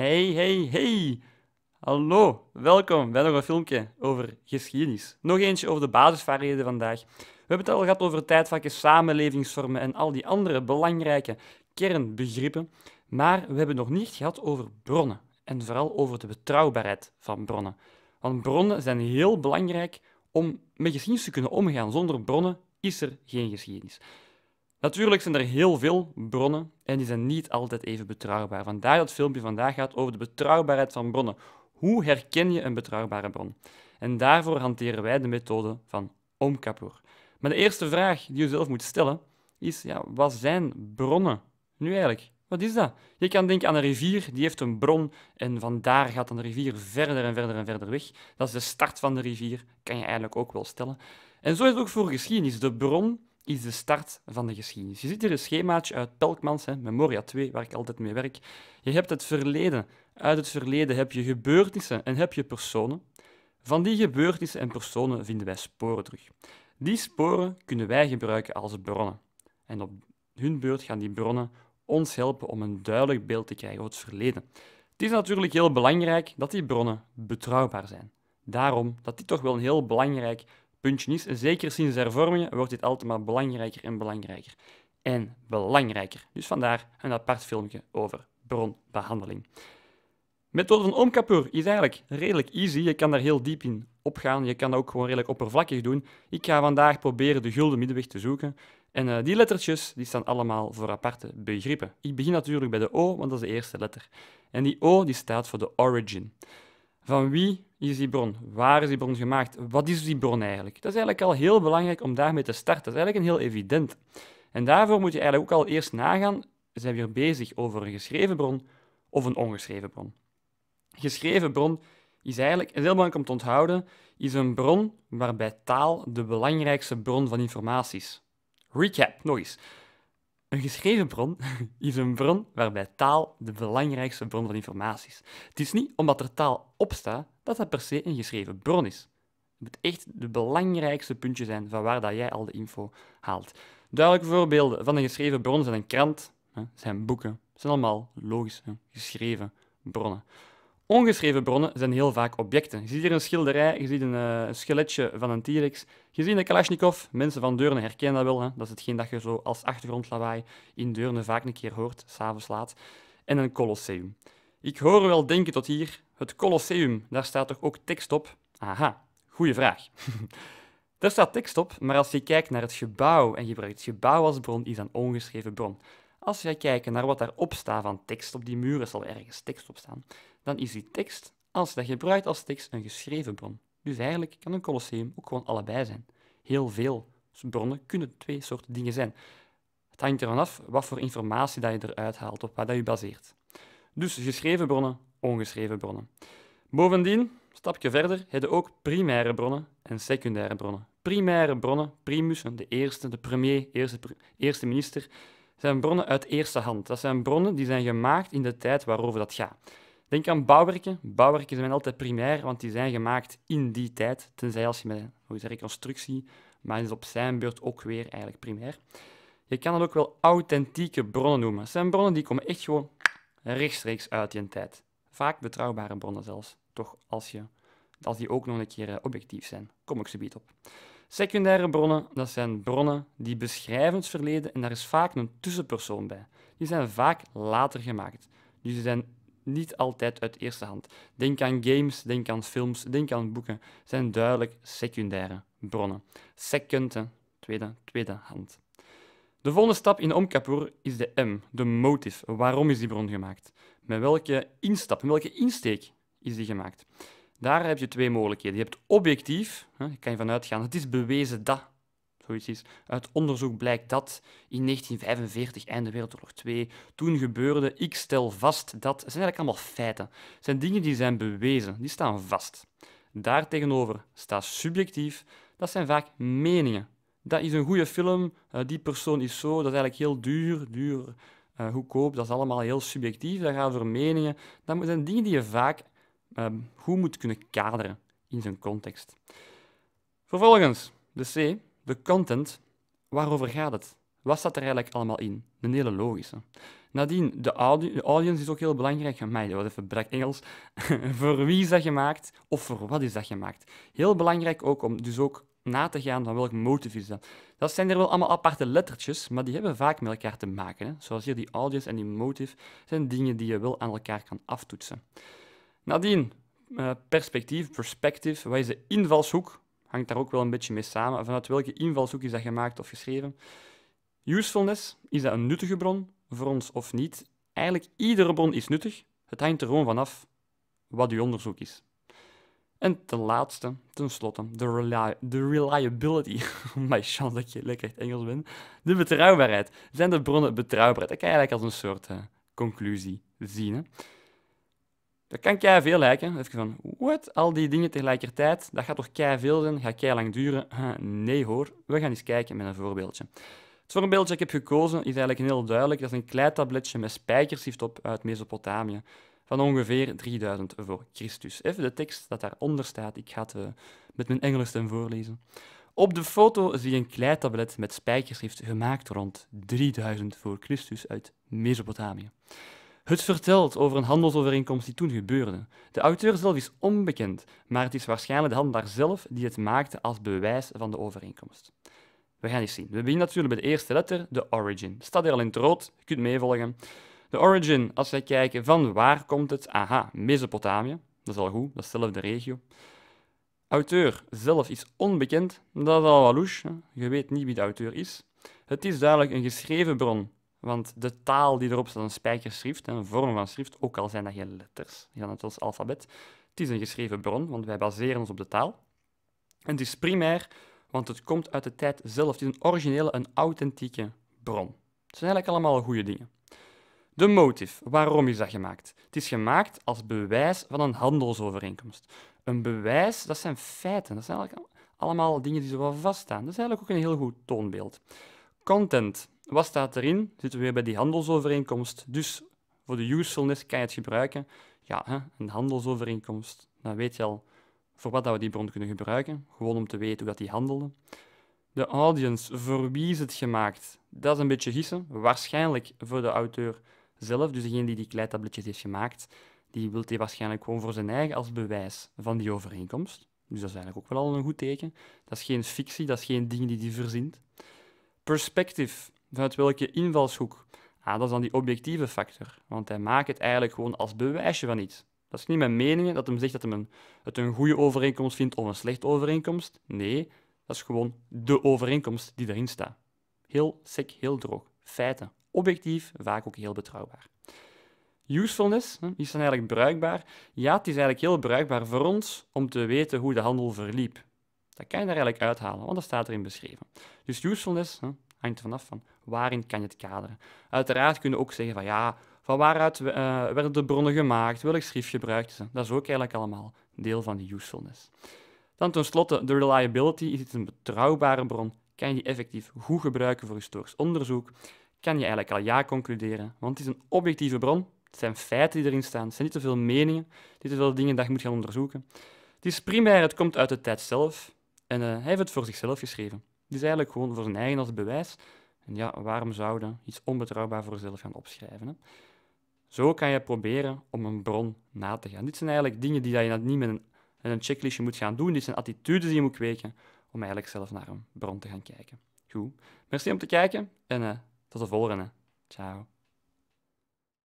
Hey, hey, hey! Hallo, welkom bij nog een filmpje over geschiedenis. Nog eentje over de basisvaardigheden vandaag. We hebben het al gehad over tijdvakken, samenlevingsvormen en al die andere belangrijke kernbegrippen. Maar we hebben nog niet gehad over bronnen en vooral over de betrouwbaarheid van bronnen. Want bronnen zijn heel belangrijk om met geschiedenis te kunnen omgaan. Zonder bronnen is er geen geschiedenis. Natuurlijk zijn er heel veel bronnen en die zijn niet altijd even betrouwbaar. Vandaar dat het filmpje vandaag gaat over de betrouwbaarheid van bronnen. Hoe herken je een betrouwbare bron? En daarvoor hanteren wij de methode van Omkapoor. Maar de eerste vraag die je zelf moet stellen is, ja, wat zijn bronnen nu eigenlijk? Wat is dat? Je kan denken aan een rivier, die heeft een bron en vandaar gaat dan de rivier verder en verder en verder weg. Dat is de start van de rivier, kan je eigenlijk ook wel stellen. En zo is het ook voor geschiedenis. De bron is de start van de geschiedenis. Je ziet hier een schemaatje uit Pelkmans, Memoria 2, waar ik altijd mee werk. Je hebt het verleden. Uit het verleden heb je gebeurtenissen en heb je personen. Van die gebeurtenissen en personen vinden wij sporen terug. Die sporen kunnen wij gebruiken als bronnen. En op hun beurt gaan die bronnen ons helpen om een duidelijk beeld te krijgen van het verleden. Het is natuurlijk heel belangrijk dat die bronnen betrouwbaar zijn. Daarom dat dit toch wel een heel belangrijk puntje is, zeker sinds de hervormingen wordt dit altijd maar belangrijker en belangrijker. En belangrijker. Dus vandaar een apart filmpje over bronbehandeling. Methode van omkapoor is eigenlijk redelijk easy. Je kan daar heel diep in opgaan. Je kan dat ook gewoon redelijk oppervlakkig doen. Ik ga vandaag proberen de gulden middenweg te zoeken. En eh, die lettertjes die staan allemaal voor aparte begrippen. Ik begin natuurlijk bij de O, want dat is de eerste letter. En die O die staat voor de origin. Van wie is die bron? Waar is die bron gemaakt? Wat is die bron eigenlijk? Dat is eigenlijk al heel belangrijk om daarmee te starten. Dat is eigenlijk een heel evident. En daarvoor moet je eigenlijk ook al eerst nagaan, zijn we hier bezig over een geschreven bron of een ongeschreven bron? Geschreven bron is eigenlijk, is heel belangrijk om te onthouden, is een bron waarbij taal de belangrijkste bron van informatie is. Recap, nog eens. Een geschreven bron is een bron waarbij taal de belangrijkste bron van informatie is. Het is niet omdat er taal op staat dat dat per se een geschreven bron is. Het moet echt de belangrijkste puntje zijn van waar dat jij al de info haalt. Duidelijke voorbeelden van een geschreven bron zijn een krant, zijn boeken, zijn allemaal logische geschreven bronnen. Ongeschreven bronnen zijn heel vaak objecten. Je ziet hier een schilderij, je ziet een eh, skeletje van een T-Rex. Je ziet een Kalashnikov, mensen van Deurne herkennen dat wel. Hè? Dat is hetgeen dat je zo als achtergrondlawaai in Deurne vaak een keer hoort, s'avonds laat. En een Colosseum. Ik hoor wel denken tot hier, het Colosseum, daar staat toch ook tekst op? Aha, goede vraag. daar staat tekst op, maar als je kijkt naar het gebouw en je gebruikt het gebouw als bron, is dat een ongeschreven bron. Als je kijkt naar wat daarop staat van tekst op die muren, zal ergens tekst op staan dan is die tekst, als dat gebruikt als tekst, een geschreven bron. Dus eigenlijk kan een colosseum ook gewoon allebei zijn. Heel veel bronnen kunnen twee soorten dingen zijn. Het hangt ervan af wat voor informatie dat je eruit haalt, op waar dat je baseert. Dus geschreven bronnen, ongeschreven bronnen. Bovendien, stapje verder, hebben ook primaire bronnen en secundaire bronnen. Primaire bronnen, primussen, de eerste, de premier, eerste, eerste minister, zijn bronnen uit eerste hand. Dat zijn bronnen die zijn gemaakt in de tijd waarover dat gaat. Denk aan bouwwerken. Bouwwerken zijn altijd primair, want die zijn gemaakt in die tijd. Tenzij als je met een reconstructie, maar is op zijn beurt ook weer eigenlijk primair. Je kan het ook wel authentieke bronnen noemen. Dat zijn bronnen die komen echt gewoon rechtstreeks uit die tijd. Vaak betrouwbare bronnen zelfs, toch als, je, als die ook nog een keer eh, objectief zijn. Kom ik ze bied op. Secundaire bronnen, dat zijn bronnen die beschrijven het verleden en daar is vaak een tussenpersoon bij. Die zijn vaak later gemaakt. Dus die zijn niet altijd uit eerste hand. Denk aan games, denk aan films, denk aan boeken. Zijn duidelijk secundaire bronnen. Secunde, tweede, tweede hand. De volgende stap in Omkapoor is de M, de motive. Waarom is die bron gemaakt? Met welke instap, met welke insteek is die gemaakt? Daar heb je twee mogelijkheden. Je hebt objectief, je kan je vanuit gaan, het is bewezen dat uit onderzoek blijkt dat in 1945, einde Wereldoorlog 2, toen gebeurde. Ik stel vast dat. Het zijn eigenlijk allemaal feiten. Het zijn dingen die zijn bewezen, die staan vast. Daartegenover staat subjectief, dat zijn vaak meningen. Dat is een goede film, eh, die persoon is zo, dat is eigenlijk heel duur, duur, uh, goedkoop, dat is allemaal heel subjectief, dat gaat over meningen. Dat zijn dingen die je vaak ehm, goed moet kunnen kaderen in zijn context. Vervolgens, de C, de content, waarover gaat het? Wat staat er eigenlijk allemaal in? Een hele logische. Nadien, de, audience is ook heel belangrijk. Van mij, wat even brak Engels. voor wie is dat gemaakt of voor wat is dat gemaakt? Heel belangrijk ook om dus ook na te gaan van welk motief is dat. Dat zijn er wel allemaal aparte lettertjes, maar die hebben vaak met elkaar te maken. Hè? Zoals hier die audience en die motief zijn dingen die je wel aan elkaar kan aftoetsen. Nadien, uh, perspectief, perspective, wat is de invalshoek hangt daar ook wel een beetje mee samen. Vanuit welke invalshoek is dat gemaakt of geschreven? Usefulness, is dat een nuttige bron voor ons of niet? Eigenlijk iedere bron is nuttig. Het hangt er gewoon vanaf wat uw onderzoek is. En ten laatste, tenslotte, de, reli de reliability. Mijn chance dat je lekker Engels bent. De betrouwbaarheid. Zijn de bronnen betrouwbaar? Dat kan je eigenlijk als een soort eh, conclusie zien. Hè? Dat kan kei veel lijken. Even van, wat? Al die dingen tegelijkertijd, dat gaat toch kei veel zijn, gaat kei lang duren? nee hoor, we gaan eens kijken met een voorbeeldje. Het voorbeeldje dat ik heb gekozen is eigenlijk heel duidelijk. Dat is een kleitabletje met spijkerschrift op uit Mesopotamië van ongeveer 3000 voor Christus. Even de tekst dat daaronder staat, ik ga het eh, met mijn ten voorlezen. Op de foto zie je een kleitablet met spijkerschrift gemaakt rond 3000 voor Christus uit Mesopotamië. Het vertelt over een handelsovereenkomst die toen gebeurde. De auteur zelf is onbekend, maar het is waarschijnlijk de handelaar zelf die het maakte als bewijs van de overeenkomst. We gaan eens zien. We beginnen natuurlijk bij de eerste letter, de origin. Staat er al in het rood, je kunt meevolgen. De origin, als wij kijken van waar komt het? Aha, Mesopotamië. Dat is al goed, dat is zelfde regio. Auteur zelf is onbekend, dat is al wel louche. Je weet niet wie de auteur is. Het is duidelijk een geschreven bron want de taal die erop staat, een spijkerschrift, een vorm van schrift, ook al zijn dat geen letters, ja, het als alfabet, het is een geschreven bron, want wij baseren ons op de taal. En het is primair, want het komt uit de tijd zelf. Het is een originele, een authentieke bron. Het zijn eigenlijk allemaal goede dingen. De motief, waarom is dat gemaakt? Het is gemaakt als bewijs van een handelsovereenkomst. Een bewijs, dat zijn feiten, dat zijn eigenlijk allemaal dingen die zo wel vaststaan. Dat is eigenlijk ook een heel goed toonbeeld. Content, wat staat erin? Zitten we weer bij die handelsovereenkomst. Dus voor de usefulness kan je het gebruiken. Ja, hè, een handelsovereenkomst. Dan weet je al voor wat dat we die bron kunnen gebruiken. Gewoon om te weten hoe dat die handelde. De audience, voor wie is het gemaakt? Dat is een beetje gissen. Waarschijnlijk voor de auteur zelf, dus degene die die kleitabletjes heeft gemaakt, die wil die waarschijnlijk gewoon voor zijn eigen als bewijs van die overeenkomst. Dus dat is eigenlijk ook wel al een goed teken. Dat is geen fictie, dat is geen ding die die verzint. Perspective, Vanuit welke invalshoek? Ah, dat is dan die objectieve factor. Want hij maakt het eigenlijk gewoon als bewijsje van iets. Dat is niet mijn meningen dat hem zegt dat hij het een goede overeenkomst vindt of een slechte overeenkomst. Nee, dat is gewoon de overeenkomst die erin staat. Heel sec, heel droog. Feiten. Objectief, vaak ook heel betrouwbaar. Usefulness is dan eigenlijk bruikbaar. Ja, het is eigenlijk heel bruikbaar voor ons om te weten hoe de handel verliep. Dat kan je daar eigenlijk uithalen, want dat staat erin beschreven. Dus usefulness, hangt er vanaf van waarin kan je het kaderen. Uiteraard kun je ook zeggen van ja, van waaruit eh, werden de bronnen gemaakt, welk schrift gebruikt ze. Dat is ook eigenlijk allemaal deel van de usefulness. Dan tenslotte, de reliability. Is het een betrouwbare bron? Kan je die effectief goed gebruiken voor historisch onderzoek? Kan je eigenlijk al ja concluderen, want het is een objectieve bron. Het zijn feiten die erin staan, het zijn niet te veel meningen, niet te veel dingen die je moet gaan onderzoeken. Het is primair, het komt uit de tijd zelf en eh, hij heeft het voor zichzelf geschreven is eigenlijk gewoon voor zijn eigen als bewijs. En ja, waarom zouden iets onbetrouwbaar voor zichzelf gaan opschrijven? Hè? Zo kan je proberen om een bron na te gaan. Dit zijn eigenlijk dingen die je niet met een, met checklistje moet gaan doen. Dit zijn attitudes die je moet kweken om eigenlijk zelf naar een bron te gaan kijken. Goed. Merci om te kijken en eh, tot de volgende. Ciao.